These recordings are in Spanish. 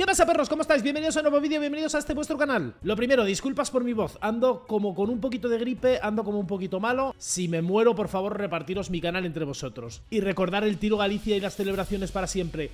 ¿Qué pasa perros? ¿Cómo estáis? Bienvenidos a un nuevo vídeo, bienvenidos a este vuestro canal Lo primero, disculpas por mi voz, ando como con un poquito de gripe, ando como un poquito malo Si me muero, por favor, repartiros mi canal entre vosotros Y recordar el tiro Galicia y las celebraciones para siempre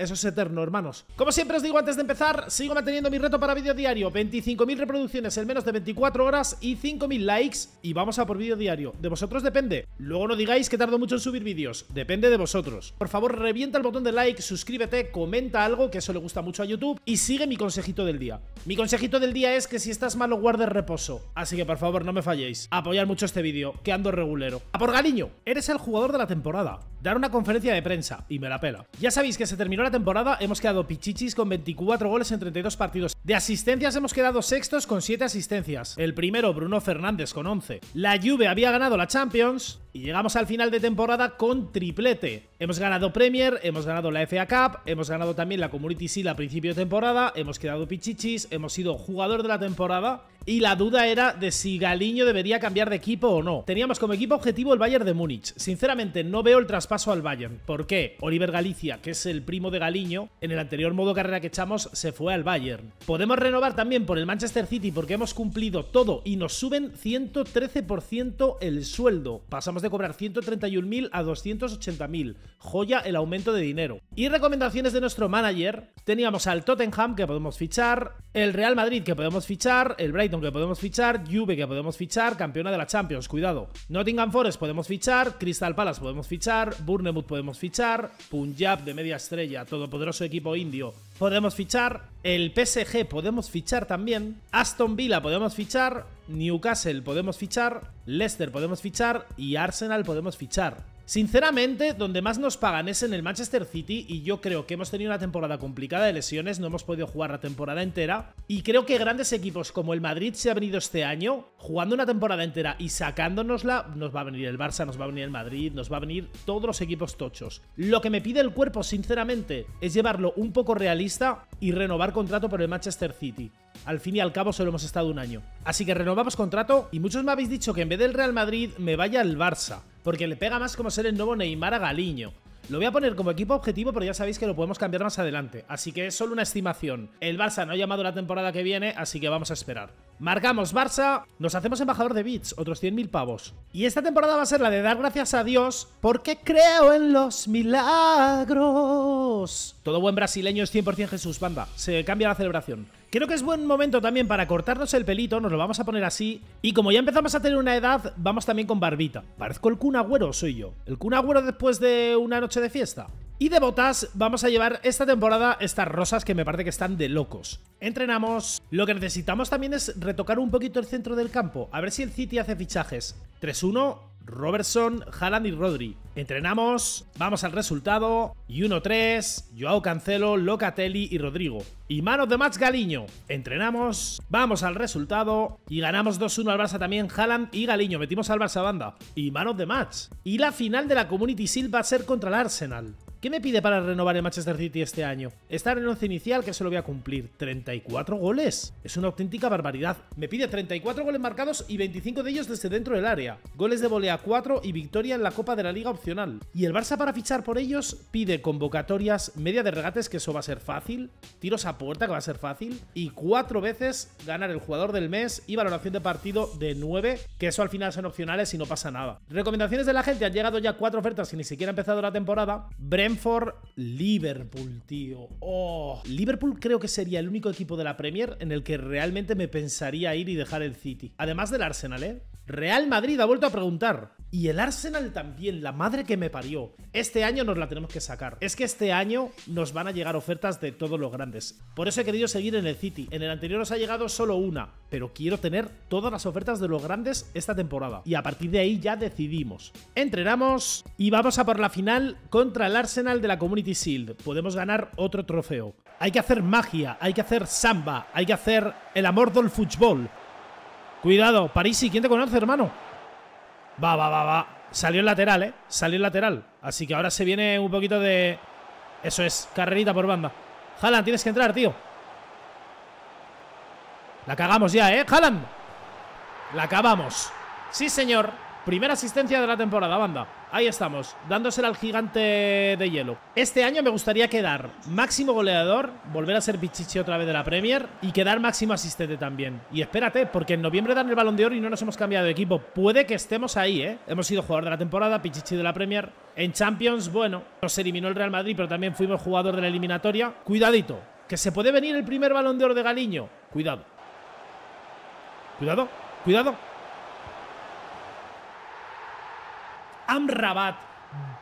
eso es eterno, hermanos. Como siempre os digo antes de empezar, sigo manteniendo mi reto para vídeo diario. 25.000 reproducciones en menos de 24 horas y 5.000 likes. Y vamos a por vídeo diario. De vosotros depende. Luego no digáis que tardo mucho en subir vídeos. Depende de vosotros. Por favor, revienta el botón de like, suscríbete, comenta algo, que eso le gusta mucho a YouTube. Y sigue mi consejito del día. Mi consejito del día es que si estás malo, guardes reposo. Así que por favor, no me falléis. Apoyad mucho este vídeo, que ando regulero. A por Galiño, eres el jugador de la temporada. Dar una conferencia de prensa. Y me la pela. Ya sabéis que se terminó temporada hemos quedado pichichis con 24 goles en 32 partidos. De asistencias hemos quedado sextos con 7 asistencias. El primero, Bruno Fernández, con 11. La Juve había ganado la Champions y llegamos al final de temporada con triplete. Hemos ganado Premier, hemos ganado la FA Cup, hemos ganado también la Community Seal a principio de temporada, hemos quedado pichichis, hemos sido jugador de la temporada y la duda era de si Galiño debería cambiar de equipo o no. Teníamos como equipo objetivo el Bayern de Múnich. Sinceramente, no veo el traspaso al Bayern. ¿Por qué? Oliver Galicia, que es el primo de Galiño, en el anterior modo carrera que echamos, se fue al Bayern. Podemos renovar también por el Manchester City porque hemos cumplido todo y nos suben 113% el sueldo. Pasamos de cobrar 131.000 a 280.000 joya el aumento de dinero. Y recomendaciones de nuestro manager, teníamos al Tottenham que podemos fichar, el Real Madrid que podemos fichar, el Brighton que podemos fichar, Juve que podemos fichar, campeona de la Champions, cuidado. Nottingham Forest podemos fichar, Crystal Palace podemos fichar, Bournemouth podemos fichar, Punjab de media estrella, todopoderoso equipo indio, podemos fichar, el PSG podemos fichar también, Aston Villa podemos fichar, Newcastle podemos fichar, Leicester podemos fichar y Arsenal podemos fichar. Sinceramente, donde más nos pagan es en el Manchester City y yo creo que hemos tenido una temporada complicada de lesiones, no hemos podido jugar la temporada entera y creo que grandes equipos como el Madrid se ha venido este año jugando una temporada entera y sacándonosla, nos va a venir el Barça, nos va a venir el Madrid, nos va a venir todos los equipos tochos. Lo que me pide el cuerpo, sinceramente, es llevarlo un poco realista y renovar contrato por el Manchester City. Al fin y al cabo solo hemos estado un año. Así que renovamos contrato y muchos me habéis dicho que en vez del Real Madrid me vaya al Barça, porque le pega más como ser el nuevo Neymar a Galiño. Lo voy a poner como equipo objetivo, pero ya sabéis que lo podemos cambiar más adelante. Así que es solo una estimación. El Barça no ha llamado la temporada que viene, así que vamos a esperar. Marcamos Barça, nos hacemos embajador de bits, otros 100.000 pavos. Y esta temporada va a ser la de dar gracias a Dios porque creo en los milagros. Todo buen brasileño es 100% Jesús, banda. Se cambia la celebración. Creo que es buen momento también para cortarnos el pelito, nos lo vamos a poner así. Y como ya empezamos a tener una edad, vamos también con barbita. Parezco el Kun soy yo. ¿El Kun después de una noche de fiesta? Y de botas vamos a llevar esta temporada estas rosas que me parece que están de locos. Entrenamos. Lo que necesitamos también es retocar un poquito el centro del campo. A ver si el City hace fichajes. 3-1, Robertson, Haaland y Rodri. Entrenamos, vamos al resultado. Y 1-3, Joao Cancelo, Locatelli y Rodrigo. Y manos de match Galiño. Entrenamos, vamos al resultado. Y ganamos 2-1 al Barça también, Haaland y Galiño. Metimos al Barça banda. Y manos de match. Y la final de la Community Shield va a ser contra el Arsenal. ¿Qué me pide para renovar el Manchester City este año? Estar en el once inicial, que se lo voy a cumplir. 34 goles. Es una auténtica barbaridad. Me pide 34 goles marcados y 25 de ellos desde dentro del área. Goles de volea 4 y victoria en la Copa de la Liga opcional. Y el Barça para fichar por ellos pide convocatorias, media de regates, que eso va a ser fácil, tiros a puerta, que va a ser fácil, y cuatro veces ganar el jugador del mes y valoración de partido de 9, que eso al final son opcionales y no pasa nada. Recomendaciones de la gente, han llegado ya cuatro ofertas y ni siquiera ha empezado la temporada. For Liverpool, tío. Oh, Liverpool creo que sería el único equipo de la Premier en el que realmente me pensaría ir y dejar el City. Además del Arsenal, ¿eh? Real Madrid ha vuelto a preguntar. Y el Arsenal también, la madre que me parió. Este año nos la tenemos que sacar. Es que este año nos van a llegar ofertas de todos los grandes. Por eso he querido seguir en el City. En el anterior nos ha llegado solo una, pero quiero tener todas las ofertas de los grandes esta temporada. Y a partir de ahí ya decidimos. Entrenamos y vamos a por la final contra el Arsenal de la Community Shield. Podemos ganar otro trofeo. Hay que hacer magia, hay que hacer samba, hay que hacer el amor del fútbol. Cuidado, Parisi, ¿quién te conoce, hermano? Va, va, va, va. Salió el lateral, ¿eh? Salió el lateral. Así que ahora se viene un poquito de... Eso es, carrerita por banda. Haaland, tienes que entrar, tío. La cagamos ya, ¿eh? Haaland. La acabamos. Sí, señor. Primera asistencia de la temporada, banda. Ahí estamos, dándosela al gigante de hielo. Este año me gustaría quedar máximo goleador, volver a ser Pichichi otra vez de la Premier y quedar máximo asistente también. Y espérate, porque en noviembre dan el balón de oro y no nos hemos cambiado de equipo. Puede que estemos ahí, ¿eh? Hemos sido jugador de la temporada, Pichichi de la Premier. En Champions, bueno, nos eliminó el Real Madrid, pero también fuimos jugador de la eliminatoria. Cuidadito, que se puede venir el primer balón de oro de Galiño. Cuidado. Cuidado, cuidado. Amrabat.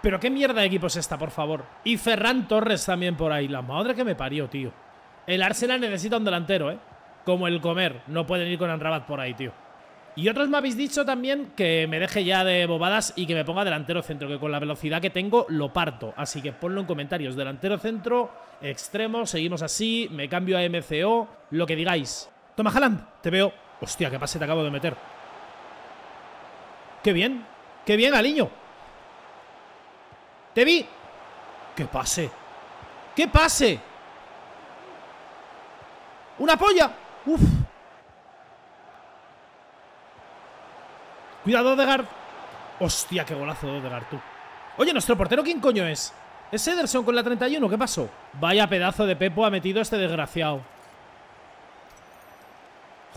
Pero qué mierda de equipo es esta, por favor. Y Ferran Torres también por ahí. La madre que me parió, tío. El Arsenal necesita un delantero, ¿eh? Como el comer. No pueden ir con Amrabat por ahí, tío. Y otros me habéis dicho también que me deje ya de bobadas y que me ponga delantero centro, que con la velocidad que tengo lo parto. Así que ponlo en comentarios. Delantero centro, extremo, seguimos así, me cambio a MCO, lo que digáis. Toma, Haaland, te veo. Hostia, qué pase te acabo de meter. Qué bien. ¡Qué bien, Aliño! ¡Te vi! ¡Qué pase! ¡Qué pase! ¡Una polla! ¡Uf! Cuidado, Odegar. Hostia, qué golazo Odegar. tú. Oye, ¿nuestro portero quién coño es? Es Ederson con la 31, ¿qué pasó? Vaya pedazo de Pepo ha metido este desgraciado.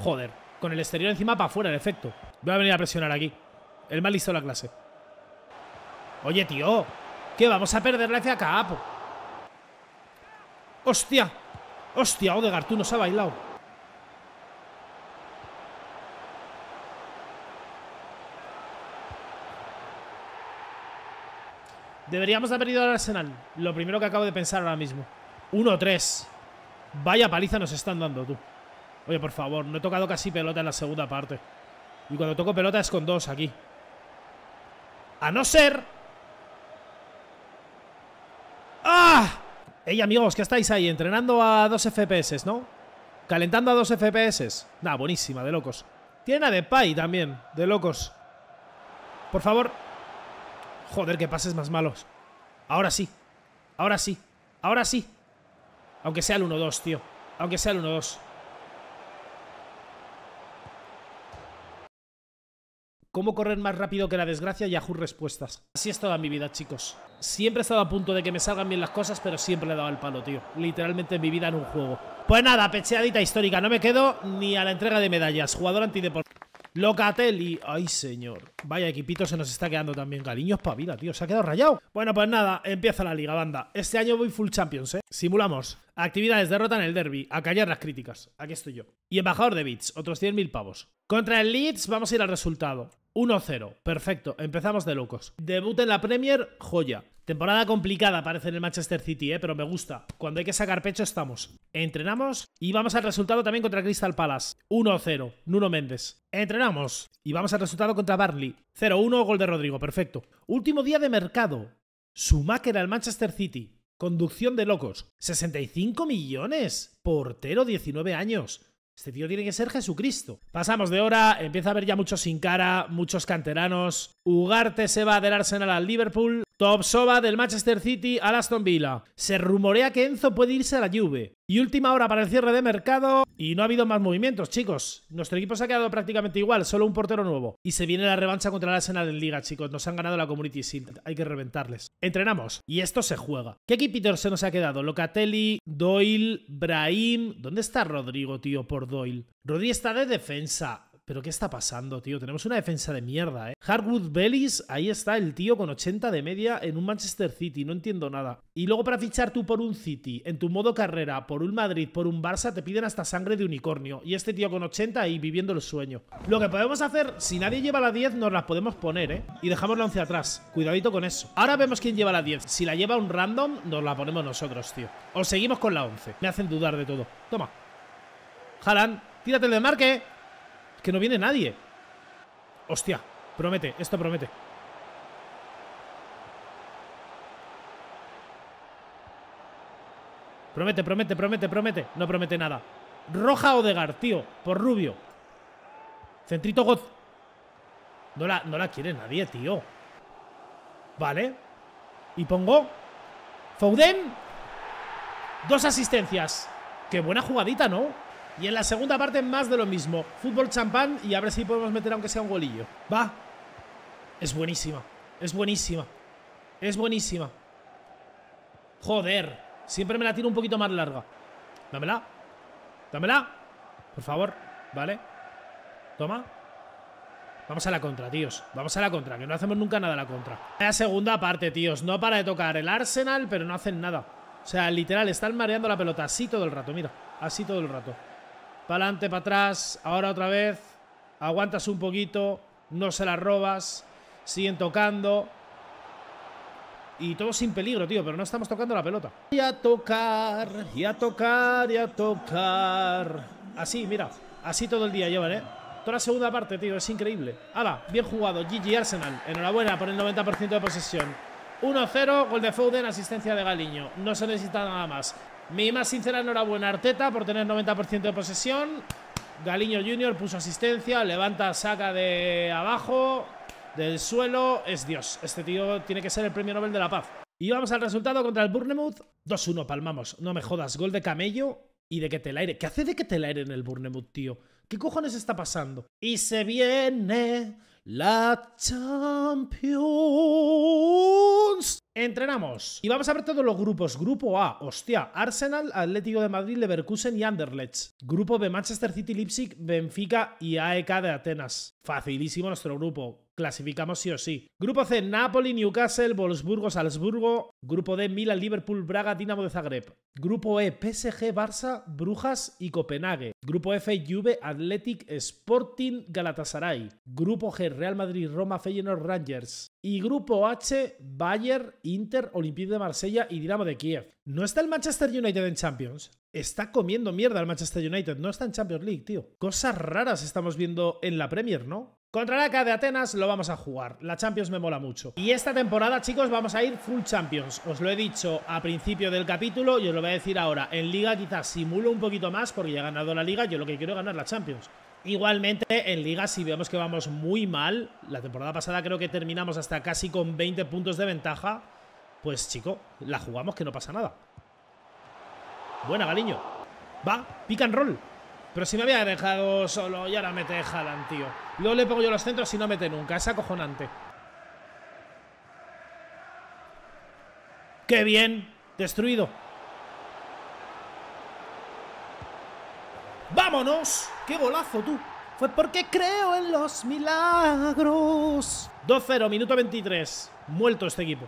Joder, con el exterior encima para afuera, el efecto. Voy a venir a presionar aquí. El mal hizo la clase. Oye, tío. Que vamos a perder la acá po. ¡Hostia! ¡Hostia, Odegaard! Tú nos ha bailado. Deberíamos haber ido al Arsenal. Lo primero que acabo de pensar ahora mismo. 1 tres. Vaya paliza nos están dando, tú. Oye, por favor, no he tocado casi pelota en la segunda parte. Y cuando toco pelota es con dos aquí. A no ser... ¡Ah! Ey, amigos, que estáis ahí? Entrenando a dos FPS, ¿no? Calentando a dos FPS. Nah, buenísima, de locos. Tiene a Depay también, de locos. Por favor. Joder, que pases más malos. Ahora sí. Ahora sí. Ahora sí. Aunque sea el 1-2, tío. Aunque sea el 1-2. ¿Cómo correr más rápido que la desgracia? Yahoo Respuestas. Así estado en mi vida, chicos. Siempre he estado a punto de que me salgan bien las cosas, pero siempre le he dado el palo, tío. Literalmente en mi vida en un juego. Pues nada, pecheadita histórica. No me quedo ni a la entrega de medallas. Jugador antideportivo. Locatelli. Ay, señor. Vaya equipito se nos está quedando también. pa' vida, tío. Se ha quedado rayado. Bueno, pues nada. Empieza la liga, banda. Este año voy full champions, ¿eh? Simulamos. Actividades, derrota en el derby. A callar las críticas. Aquí estoy yo. Y embajador de bits. Otros 100.000 pavos. Contra el Leeds vamos a ir al resultado. 1-0, perfecto, empezamos de locos. Debut en la Premier, joya. Temporada complicada parece en el Manchester City, ¿eh? pero me gusta. Cuando hay que sacar pecho estamos. Entrenamos y vamos al resultado también contra Crystal Palace. 1-0, Nuno Méndez. Entrenamos y vamos al resultado contra Barley. 0-1, gol de Rodrigo, perfecto. Último día de mercado. era el Manchester City. Conducción de locos. 65 millones. Portero 19 años. Este tío tiene que ser Jesucristo. Pasamos de hora, empieza a haber ya muchos sin cara, muchos canteranos. Ugarte se va del Arsenal al Liverpool. Top Soba del Manchester City al Aston Villa. Se rumorea que Enzo puede irse a la Juve. Y última hora para el cierre de mercado y no ha habido más movimientos, chicos. Nuestro equipo se ha quedado prácticamente igual, solo un portero nuevo. Y se viene la revancha contra la Arsenal en Liga, chicos. Nos han ganado la Community Shield. Hay que reventarles. Entrenamos. Y esto se juega. ¿Qué equipo se nos ha quedado? Locatelli, Doyle, Brahim... ¿Dónde está Rodrigo, tío, por Doyle? Rodri está de defensa. ¿Pero qué está pasando, tío? Tenemos una defensa de mierda, ¿eh? Hardwood Bellis, ahí está el tío con 80 de media en un Manchester City, no entiendo nada. Y luego para fichar tú por un City, en tu modo carrera, por un Madrid, por un Barça, te piden hasta sangre de unicornio. Y este tío con 80 ahí viviendo el sueño. Lo que podemos hacer, si nadie lleva la 10, nos las podemos poner, ¿eh? Y dejamos la 11 atrás. Cuidadito con eso. Ahora vemos quién lleva la 10. Si la lleva un random, nos la ponemos nosotros, tío. O seguimos con la 11. Me hacen dudar de todo. Toma. Jalan, tírate el de marque. Que no viene nadie. Hostia, promete, esto promete. Promete, promete, promete, promete. No promete nada. Roja Odegar, tío, por Rubio. Centrito God. No la, no la quiere nadie, tío. Vale. Y pongo... Foden. Dos asistencias. Qué buena jugadita, ¿no? Y en la segunda parte más de lo mismo. Fútbol champán y a ver si podemos meter aunque sea un golillo. Va. Es buenísima. Es buenísima. Es buenísima. Joder. Siempre me la tiro un poquito más larga. Dámela. Dámela. Por favor. Vale. Toma. Vamos a la contra, tíos. Vamos a la contra, que no hacemos nunca nada a la contra. La segunda parte, tíos. No para de tocar el Arsenal, pero no hacen nada. O sea, literal, están mareando la pelota así todo el rato, mira. Así todo el rato. Para adelante, para atrás. Ahora otra vez. Aguantas un poquito. No se las robas. Siguen tocando. Y todo sin peligro, tío, pero no estamos tocando la pelota. Y a tocar, y a tocar, y a tocar. Así, mira, así todo el día llevan, ¿eh? Toda la segunda parte, tío, es increíble. ¡Hala! Bien jugado, GG Arsenal. Enhorabuena por el 90% de posesión. 1-0, gol de Foden, asistencia de Galiño. No se necesita nada más. Mi más sincera enhorabuena Arteta por tener 90% de posesión. Galiño Junior puso asistencia, levanta, saca de abajo, del suelo. Es Dios, este tío tiene que ser el premio Nobel de la Paz. Y vamos al resultado contra el Bournemouth. 2-1, palmamos. No me jodas, gol de Camello y de te aire. ¿Qué hace de que te aire en el Bournemouth, tío? ¿Qué cojones está pasando? Y se viene la Champions. Entrenamos. Y vamos a ver todos los grupos. Grupo A, hostia, Arsenal, Atlético de Madrid, Leverkusen y Anderlecht. Grupo B, Manchester City, Leipzig, Benfica y AEK de Atenas. Facilísimo nuestro grupo clasificamos sí o sí. Grupo C, Napoli, Newcastle, Wolfsburgo, Salzburgo. Grupo D, Milan, Liverpool, Braga, Dinamo de Zagreb. Grupo E, PSG, Barça, Brujas y Copenhague. Grupo F, Juve, Athletic, Sporting, Galatasaray. Grupo G, Real Madrid, Roma, Feyenoord, Rangers. Y grupo H, Bayer Inter, Olympique de Marsella y Dinamo de Kiev. ¿No está el Manchester United en Champions? Está comiendo mierda el Manchester United, no está en Champions League, tío. Cosas raras estamos viendo en la Premier, ¿no? Contra la AK de Atenas lo vamos a jugar. La Champions me mola mucho. Y esta temporada, chicos, vamos a ir full Champions. Os lo he dicho a principio del capítulo y os lo voy a decir ahora. En Liga quizás simulo un poquito más porque ya he ganado la Liga. Yo lo que quiero es ganar la Champions. Igualmente, en Liga, si vemos que vamos muy mal, la temporada pasada creo que terminamos hasta casi con 20 puntos de ventaja, pues chico, la jugamos que no pasa nada. Buena, Galiño. Va, pican roll. Pero si me había dejado solo y ahora mete jalan, tío. Luego le pongo yo los centros y no mete nunca. Es acojonante. ¡Qué bien! Destruido. ¡Vámonos! ¡Qué golazo, tú! Fue porque creo en los milagros. 2-0, minuto 23. Muerto este equipo.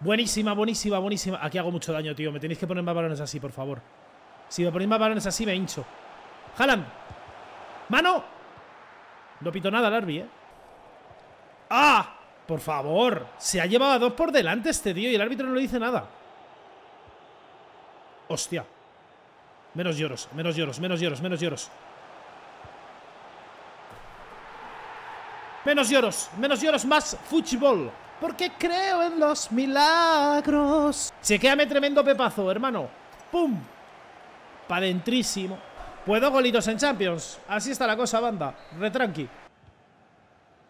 Buenísima, buenísima, buenísima. Aquí hago mucho daño, tío. Me tenéis que poner más balones así, por favor. Si me ponéis más balones así, me hincho. ¡Jalan! ¡Mano! No pito nada al árbitro, ¿eh? ¡Ah! Por favor. Se ha llevado a dos por delante este tío y el árbitro no le dice nada. Hostia. Menos lloros, menos lloros, menos lloros, menos lloros. Menos lloros, menos lloros, más fútbol. Porque creo en los milagros. Chequéame tremendo pepazo, hermano. ¡Pum! Para adentrísimo. Puedo golitos en Champions. Así está la cosa, banda. Retranqui.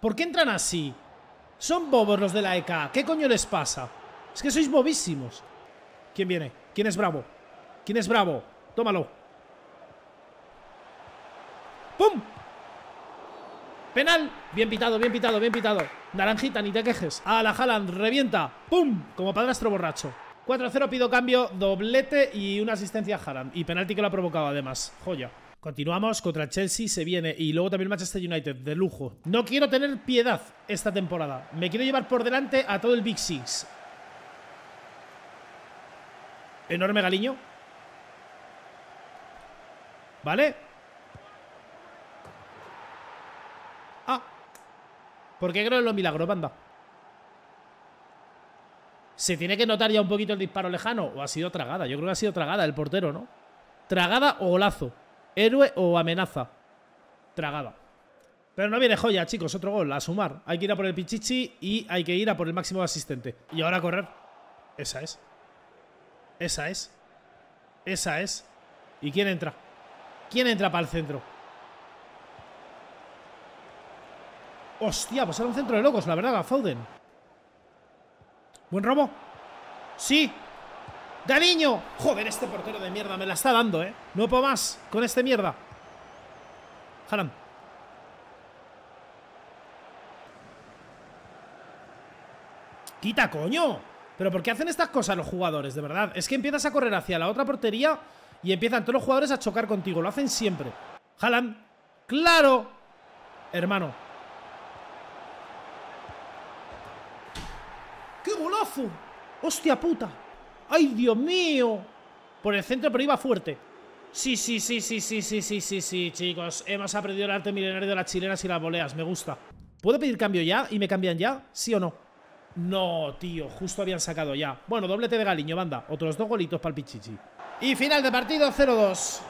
¿Por qué entran así? Son bobos los de la EK. ¿Qué coño les pasa? Es que sois bobísimos. ¿Quién viene? ¿Quién es bravo? ¿Quién es bravo? Tómalo. ¡Pum! Penal. Bien pitado, bien pitado, bien pitado. Naranjita, ni te quejes. A la Haaland, revienta. ¡Pum! Como padrastro borracho. 4-0 pido cambio, doblete y una asistencia a Haram. Y penalti que lo ha provocado además. Joya. Continuamos contra Chelsea, se viene. Y luego también Manchester United, de lujo. No quiero tener piedad esta temporada. Me quiero llevar por delante a todo el Big Six. Enorme Galiño. ¿Vale? Ah. Porque creo en los milagros, banda se tiene que notar ya un poquito el disparo lejano. O ha sido tragada. Yo creo que ha sido tragada el portero, ¿no? Tragada o golazo. Héroe o amenaza. Tragada. Pero no viene joya, chicos. Otro gol. A sumar. Hay que ir a por el Pichichi y hay que ir a por el máximo asistente. Y ahora correr. Esa es. Esa es. Esa es. ¿Y quién entra? ¿Quién entra para el centro? Hostia, pues era un centro de locos, la verdad, Gafauden Buen robo. Sí. Daniño. Joder, este portero de mierda me la está dando, ¿eh? No puedo más con este mierda. Jalan. Quita, coño. Pero ¿por qué hacen estas cosas los jugadores, de verdad? Es que empiezas a correr hacia la otra portería y empiezan todos los jugadores a chocar contigo. Lo hacen siempre. Jalan. Claro. Hermano, ¡Hostia puta! ¡Ay, Dios mío! Por el centro, pero iba fuerte. Sí, sí, sí, sí, sí, sí, sí, sí, sí, chicos. Hemos aprendido el arte milenario de las chilenas y las voleas. Me gusta. ¿Puedo pedir cambio ya? ¿Y me cambian ya? ¿Sí o no? No, tío. Justo habían sacado ya. Bueno, doblete de Galiño, banda. Otros dos golitos para el Pichichi. Y final de partido 0-2.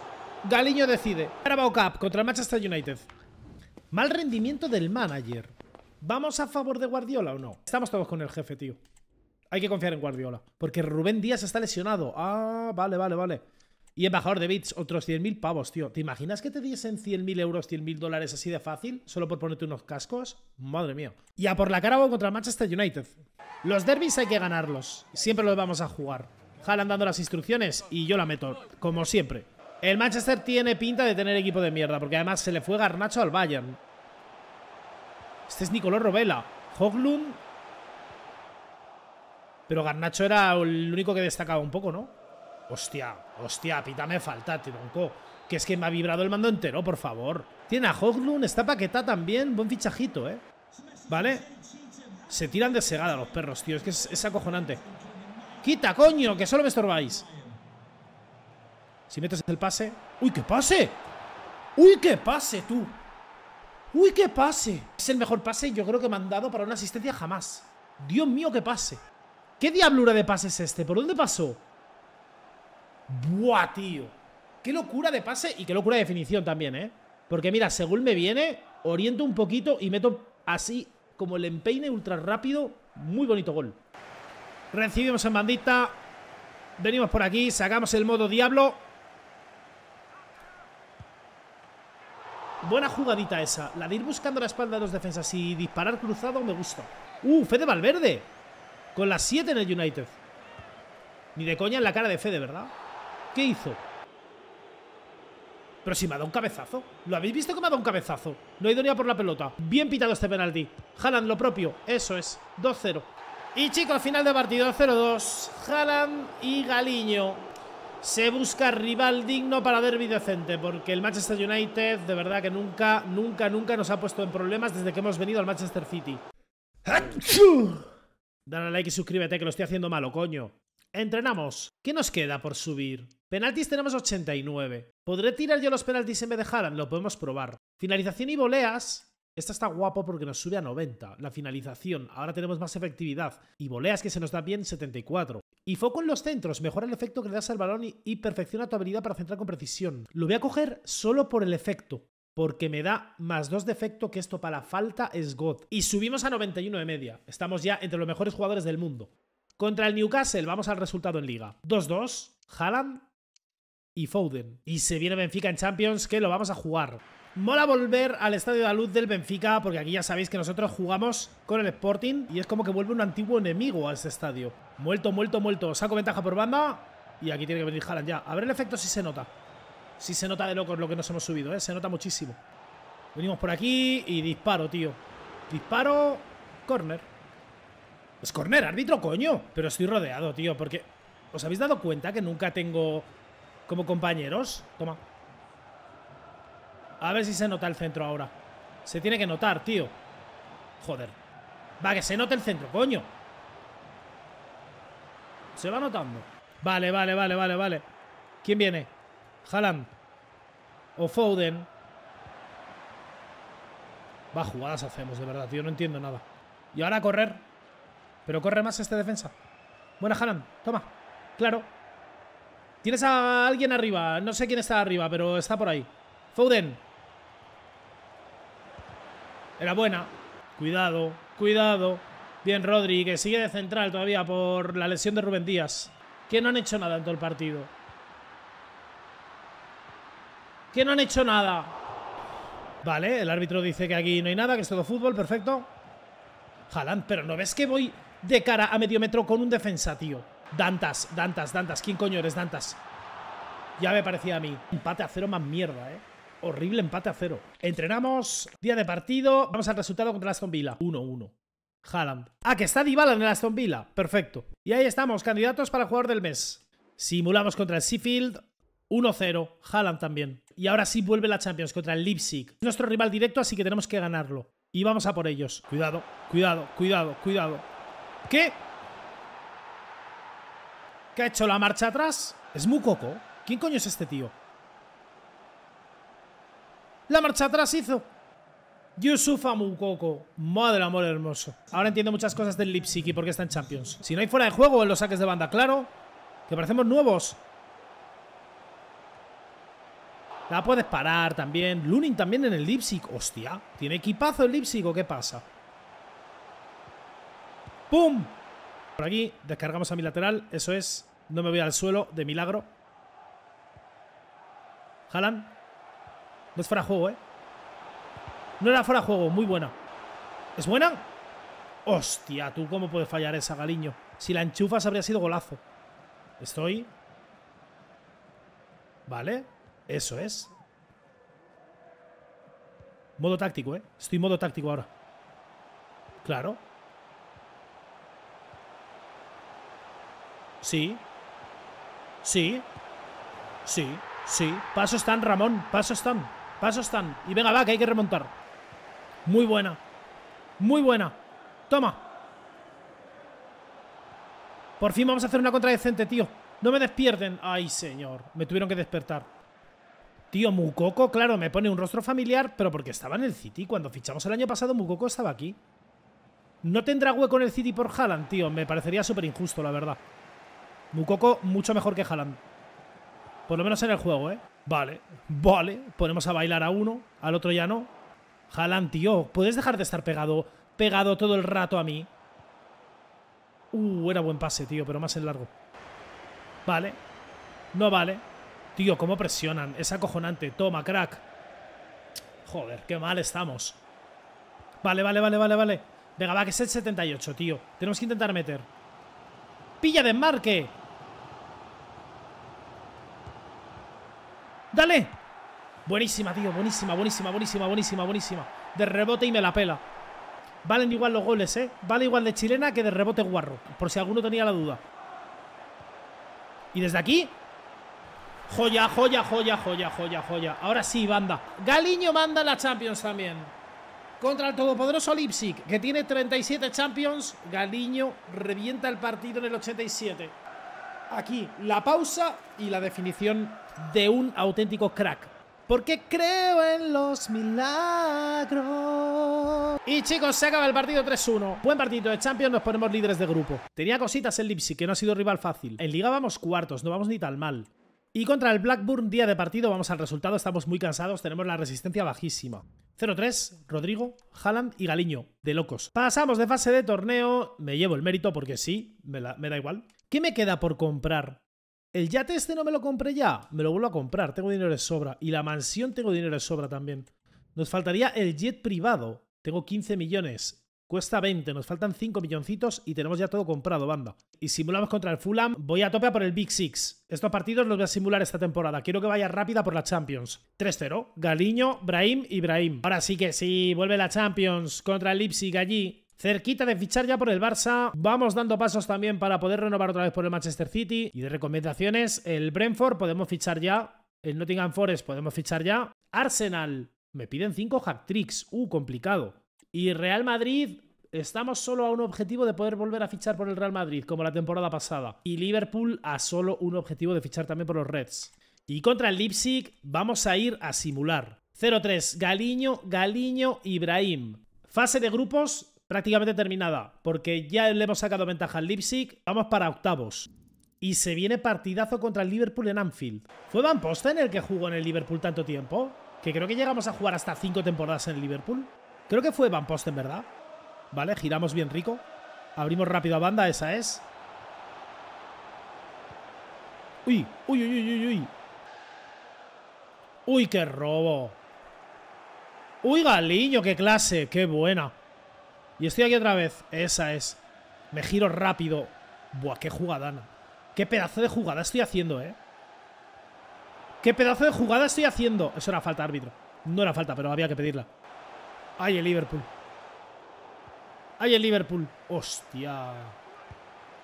Galiño decide. Carabao Cup contra el Manchester United. Mal rendimiento del manager. ¿Vamos a favor de Guardiola o no? Estamos todos con el jefe, tío hay que confiar en Guardiola. Porque Rubén Díaz está lesionado. Ah, vale, vale, vale. Y embajador de bits, otros 100.000 pavos, tío. ¿Te imaginas que te diesen 100.000 euros, 100.000 dólares así de fácil, solo por ponerte unos cascos? Madre mía. Y a por la cara contra el Manchester United. Los derbis hay que ganarlos. Siempre los vamos a jugar. Jalan dando las instrucciones y yo la meto, como siempre. El Manchester tiene pinta de tener equipo de mierda, porque además se le fue Garnacho al Bayern. Este es Nicolás Robela. Hoglund pero Garnacho era el único que destacaba un poco, ¿no? Hostia, hostia, pita me falta, tibonco Que es que me ha vibrado el mando entero, por favor. Tiene a Hoglund, está Paquetá también. Buen fichajito, ¿eh? ¿Vale? Se tiran de segada los perros, tío. Es que es, acojonante. ¡Quita, coño! Que solo me estorbáis. Si metes el pase... ¡Uy, qué pase! ¡Uy, qué pase, tú! ¡Uy, qué pase! Es el mejor pase yo creo que me han dado para una asistencia jamás. Dios mío, qué pase. ¿Qué diablura de pase es este? ¿Por dónde pasó? Buah, tío. Qué locura de pase y qué locura de definición también, ¿eh? Porque mira, según me viene, oriento un poquito y meto así como el empeine ultra rápido. Muy bonito gol. Recibimos en bandita. Venimos por aquí, sacamos el modo diablo. Buena jugadita esa. La de ir buscando la espalda de los defensas y disparar cruzado me gusta. ¡Uh! Fede Valverde. Con las 7 en el United. Ni de coña en la cara de Fede, ¿verdad? ¿Qué hizo? Pero si me ha dado un cabezazo. ¿Lo habéis visto que me ha dado un cabezazo? No he ido ni a por la pelota. Bien pitado este penalti. Haaland lo propio. Eso es. 2-0. Y chicos, final de partido 0-2. Haaland y Galiño. Se busca rival digno para derby decente. Porque el Manchester United, de verdad que nunca, nunca, nunca nos ha puesto en problemas desde que hemos venido al Manchester City. Dale a like y suscríbete, que lo estoy haciendo malo, coño. Entrenamos. ¿Qué nos queda por subir? Penaltis tenemos 89. ¿Podré tirar yo los penaltis en vez de Lo podemos probar. Finalización y voleas. Esta está guapo porque nos sube a 90. La finalización. Ahora tenemos más efectividad. Y voleas que se nos da bien 74. Y foco en los centros. Mejora el efecto que le das al balón y perfecciona tu habilidad para centrar con precisión. Lo voy a coger solo por el efecto porque me da más 2 de efecto que esto para la falta es God. Y subimos a 91 de media. Estamos ya entre los mejores jugadores del mundo. Contra el Newcastle, vamos al resultado en liga. 2-2, Haaland y Foden. Y se viene Benfica en Champions, que lo vamos a jugar. Mola volver al Estadio de la Luz del Benfica, porque aquí ya sabéis que nosotros jugamos con el Sporting y es como que vuelve un antiguo enemigo a ese estadio. Muerto, muerto, muerto. Saco ventaja por banda y aquí tiene que venir Haaland ya. A ver el efecto si se nota. Si se nota de locos lo que nos hemos subido, ¿eh? Se nota muchísimo. Venimos por aquí y disparo, tío. Disparo, corner. Es corner, árbitro, coño. Pero estoy rodeado, tío, porque... ¿Os habéis dado cuenta que nunca tengo como compañeros? Toma. A ver si se nota el centro ahora. Se tiene que notar, tío. Joder. Va, que se note el centro, coño. Se va notando. Vale, vale, vale, vale, vale. ¿Quién viene? Haaland o Foden. Va, jugadas hacemos, de verdad, tío. No entiendo nada. Y ahora a correr. Pero corre más este defensa. Buena, Haaland. Toma. Claro. Tienes a alguien arriba. No sé quién está arriba, pero está por ahí. Foden. Era buena. Cuidado. Cuidado. Bien, Rodri, que sigue de central todavía por la lesión de Rubén Díaz. Que no han hecho nada en todo el partido que no han hecho nada. Vale, el árbitro dice que aquí no hay nada, que es todo fútbol, perfecto. Jalan, pero ¿no ves que voy de cara a medio metro con un defensa, tío? Dantas, Dantas, Dantas. ¿Quién coño eres, Dantas? Ya me parecía a mí. Empate a cero más mierda, ¿eh? Horrible empate a cero. Entrenamos, día de partido. Vamos al resultado contra Aston Villa. 1-1. Haaland. Ah, que está Dybala en la Aston Villa. Perfecto. Y ahí estamos, candidatos para jugador del mes. Simulamos contra el Seafield. 1-0, Haaland también. Y ahora sí vuelve la Champions contra el Leipzig. Es nuestro rival directo, así que tenemos que ganarlo. Y vamos a por ellos. Cuidado, cuidado, cuidado, cuidado. ¿Qué? ¿Qué ha hecho la marcha atrás? Es Mukoko. ¿Quién coño es este tío? La marcha atrás hizo. Yusufa Mukoko. Madre amor hermoso. Ahora entiendo muchas cosas del Leipzig y por qué está en Champions. Si no hay fuera de juego en los saques de banda, claro. Que parecemos nuevos. La puedes parar también. Lunin también en el Lipsic. Hostia, ¿tiene equipazo el Lipsic o qué pasa? ¡Pum! Por aquí descargamos a mi lateral. Eso es. No me voy al suelo de milagro. Jalan. No es fuera de juego, ¿eh? No era fuera de juego. Muy buena. ¿Es buena? Hostia, tú cómo puedes fallar esa, Galiño. Si la enchufas habría sido golazo. Estoy. Vale. Eso es. Modo táctico, ¿eh? Estoy en modo táctico ahora. Claro. Sí. Sí. Sí. Sí. Paso están, Ramón. Paso están. Paso están. Y venga, va, que hay que remontar. Muy buena. Muy buena. Toma. Por fin vamos a hacer una contra decente, tío. No me despierten. Ay, señor. Me tuvieron que despertar. Tío, Mukoko, claro, me pone un rostro familiar, pero porque estaba en el City. Cuando fichamos el año pasado, Mukoko estaba aquí. No tendrá hueco en el City por Haaland, tío. Me parecería súper injusto, la verdad. Mukoko mucho mejor que Haaland. Por lo menos en el juego, ¿eh? Vale, vale. Ponemos a bailar a uno, al otro ya no. Haaland, tío, ¿puedes dejar de estar pegado, pegado todo el rato a mí? Uh, era buen pase, tío, pero más en largo. Vale. No vale. Tío, cómo presionan. Es acojonante. Toma, crack. Joder, qué mal estamos. Vale, vale, vale, vale, vale. Venga, va, que es el 78, tío. Tenemos que intentar meter. ¡Pilla de marque! ¡Dale! Buenísima, tío. Buenísima, buenísima, buenísima, buenísima, buenísima. De rebote y me la pela. Valen igual los goles, ¿eh? Vale igual de chilena que de rebote guarro. Por si alguno tenía la duda. Y desde aquí, Joya, joya, joya, joya, joya, joya. Ahora sí, banda. Galiño manda la Champions también. Contra el todopoderoso Leipzig, que tiene 37 Champions. Galiño revienta el partido en el 87. Aquí la pausa y la definición de un auténtico crack. Porque creo en los milagros. Y chicos, se acaba el partido 3-1. Buen partido de Champions, nos ponemos líderes de grupo. Tenía cositas el Leipzig, que no ha sido rival fácil. En Liga vamos cuartos, no vamos ni tan mal. Y contra el Blackburn, día de partido, vamos al resultado, estamos muy cansados, tenemos la resistencia bajísima. 0-3, Rodrigo, Haaland y Galiño, de locos. Pasamos de fase de torneo, me llevo el mérito porque sí, me, da igual. ¿Qué me queda por comprar? El yate este no me lo compré ya, me lo vuelvo a comprar, tengo dinero de sobra. Y la mansión tengo dinero de sobra también. Nos faltaría el jet privado, tengo 15 millones. Cuesta 20, nos faltan 5 milloncitos y tenemos ya todo comprado, banda. Y simulamos contra el Fulham. Voy a tope a por el Big Six. Estos partidos los voy a simular esta temporada. Quiero que vaya rápida por la Champions. 3-0. Galiño, Brahim y Brahim. Ahora sí que sí, vuelve la Champions contra el Leipzig allí. Cerquita de fichar ya por el Barça, vamos dando pasos también para poder renovar otra vez por el Manchester City. Y de recomendaciones, el Brentford podemos fichar ya, el Nottingham Forest podemos fichar ya, Arsenal, me piden 5 hat-tricks, uh, complicado. Y Real Madrid, estamos solo a un objetivo de poder volver a fichar por el Real Madrid, como la temporada pasada. Y Liverpool a solo un objetivo de fichar también por los Reds. Y contra el Leipzig vamos a ir a simular. 0-3, Galiño, Galiño, Ibrahim. Fase de grupos prácticamente terminada, porque ya le hemos sacado ventaja al Leipzig, vamos para octavos. Y se viene partidazo contra el Liverpool en Anfield. ¿Fue Van Posten el que jugó en el Liverpool tanto tiempo? Que creo que llegamos a jugar hasta cinco temporadas en el Liverpool. Creo que fue Van Posten, ¿verdad? Vale, giramos bien rico. Abrimos rápido a banda, esa es. Uy, uy, uy, uy, uy, uy. Uy, qué robo. Uy, Galiño, qué clase, qué buena. Y estoy aquí otra vez. Esa es. Me giro rápido. Buah, qué jugadana. Qué pedazo de jugada estoy haciendo, ¿eh? Qué pedazo de jugada estoy haciendo. Eso era falta, árbitro. No era falta, pero había que pedirla. Hay el Liverpool! Hay el Liverpool! ¡Hostia!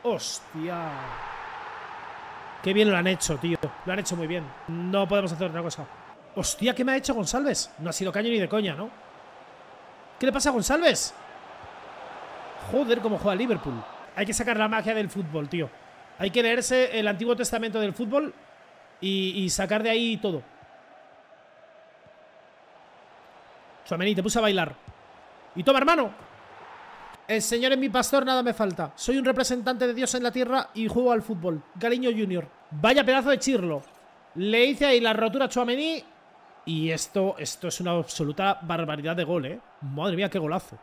¡Hostia! ¡Qué bien lo han hecho, tío! Lo han hecho muy bien. No podemos hacer otra cosa. ¡Hostia! ¿Qué me ha hecho González? No ha sido caño ni de coña, ¿no? ¿Qué le pasa a González? Joder, cómo juega Liverpool. Hay que sacar la magia del fútbol, tío. Hay que leerse el Antiguo Testamento del fútbol y sacar de ahí todo. Chuamení, te puse a bailar. Y toma, hermano. El Señor es mi pastor, nada me falta. Soy un representante de Dios en la tierra y juego al fútbol. Cariño Junior. Vaya pedazo de chirlo. Le hice ahí la rotura a Chuamení. Y esto, esto es una absoluta barbaridad de gol, ¿eh? Madre mía, qué golazo.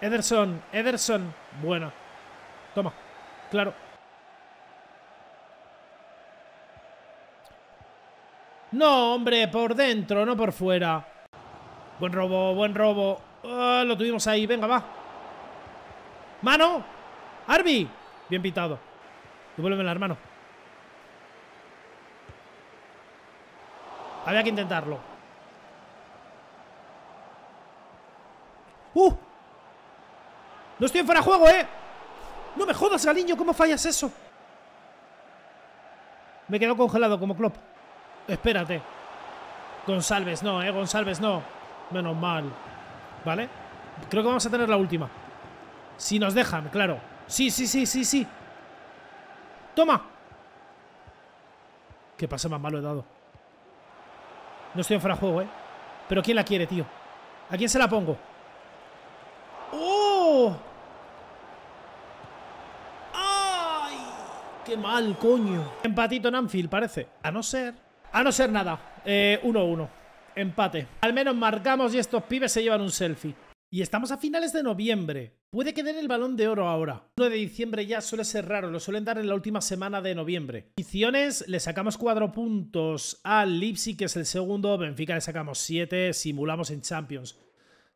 Ederson, Ederson. Bueno. Toma. Claro. No, hombre, por dentro, no por fuera. Buen robo, buen robo. Ah, lo tuvimos ahí, venga, va. ¡Mano! ¡Arby! Bien pitado. la, hermano. Había que intentarlo. ¡Uh! No estoy en fuera juego, ¿eh? No me jodas, Galiño, ¿cómo fallas eso? Me quedo congelado como Klopp. Espérate. González no, eh. González no. Menos mal. ¿Vale? Creo que vamos a tener la última. Si nos dejan, claro. Sí, sí, sí, sí, sí. ¡Toma! Qué pasa más malo he dado. No estoy en fuera de juego, ¿eh? Pero ¿quién la quiere, tío? ¿A quién se la pongo? ¡Oh! ¡Ay! ¡Qué mal, coño! Empatito en Anfield, parece. A no ser a no ser nada. 1-1. Eh, empate. Al menos marcamos y estos pibes se llevan un selfie. Y estamos a finales de noviembre. Puede que den el balón de oro ahora. 1 de diciembre ya suele ser raro, lo suelen dar en la última semana de noviembre. le sacamos 4 puntos a Lipsy, que es el segundo. Benfica le sacamos 7, simulamos en Champions.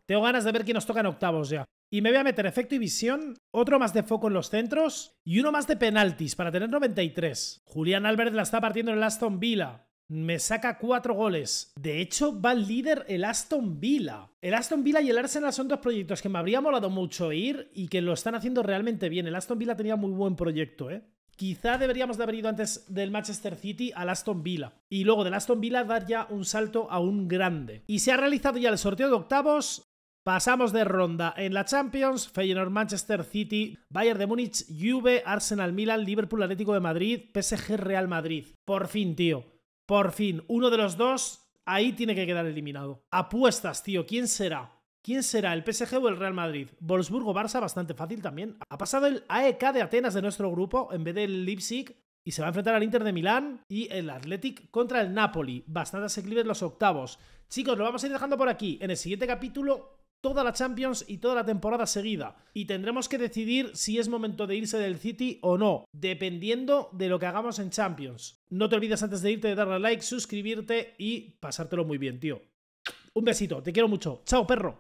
Tengo ganas de ver quién nos toca en octavos ya. Y me voy a meter efecto y visión, otro más de foco en los centros y uno más de penaltis para tener 93. Julián Álvarez la está partiendo en el Aston Villa me saca cuatro goles. De hecho, va el líder el Aston Villa. El Aston Villa y el Arsenal son dos proyectos que me habría molado mucho ir y que lo están haciendo realmente bien. El Aston Villa tenía muy buen proyecto, ¿eh? Quizá deberíamos de haber ido antes del Manchester City al Aston Villa. Y luego del Aston Villa dar ya un salto a un grande. Y se ha realizado ya el sorteo de octavos. Pasamos de ronda en la Champions, Feyenoord, Manchester City, Bayern de Múnich, Juve, Arsenal, Milan, Liverpool, Atlético de Madrid, PSG, Real Madrid. Por fin, tío. Por fin, uno de los dos ahí tiene que quedar eliminado. Apuestas, tío, ¿quién será? ¿Quién será? ¿El PSG o el Real Madrid? Wolfsburgo-Barça, bastante fácil también. Ha pasado el AEK de Atenas de nuestro grupo en vez del Leipzig. Y se va a enfrentar al Inter de Milán y el Athletic contra el Napoli. Bastante en los octavos. Chicos, lo vamos a ir dejando por aquí. En el siguiente capítulo toda la Champions y toda la temporada seguida. Y tendremos que decidir si es momento de irse del City o no, dependiendo de lo que hagamos en Champions. No te olvides antes de irte de darle like, suscribirte y pasártelo muy bien, tío. Un besito, te quiero mucho. Chao, perro.